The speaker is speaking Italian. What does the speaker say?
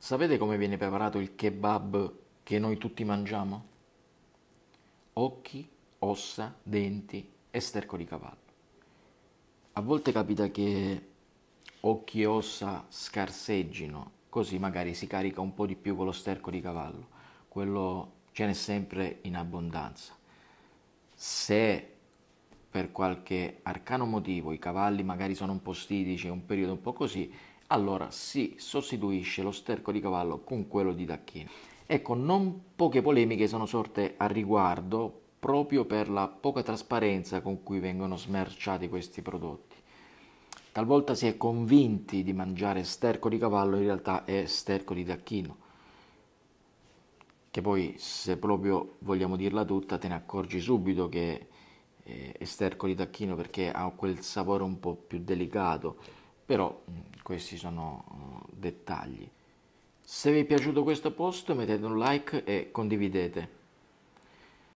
Sapete come viene preparato il kebab che noi tutti mangiamo? Occhi, ossa, denti e sterco di cavallo. A volte capita che occhi e ossa scarseggino, così magari si carica un po' di più con lo sterco di cavallo, quello ce n'è sempre in abbondanza. Se per qualche arcano motivo i cavalli magari sono un po' stitici, un periodo un po' così, allora si sostituisce lo sterco di cavallo con quello di tacchino. Ecco, non poche polemiche sono sorte al riguardo proprio per la poca trasparenza con cui vengono smerciati questi prodotti. Talvolta si è convinti di mangiare sterco di cavallo, in realtà è sterco di tacchino. Che poi, se proprio vogliamo dirla tutta, te ne accorgi subito che eh, è sterco di tacchino perché ha quel sapore un po' più delicato, però questi sono eh, dettagli. Se vi è piaciuto questo post mettete un like e condividete.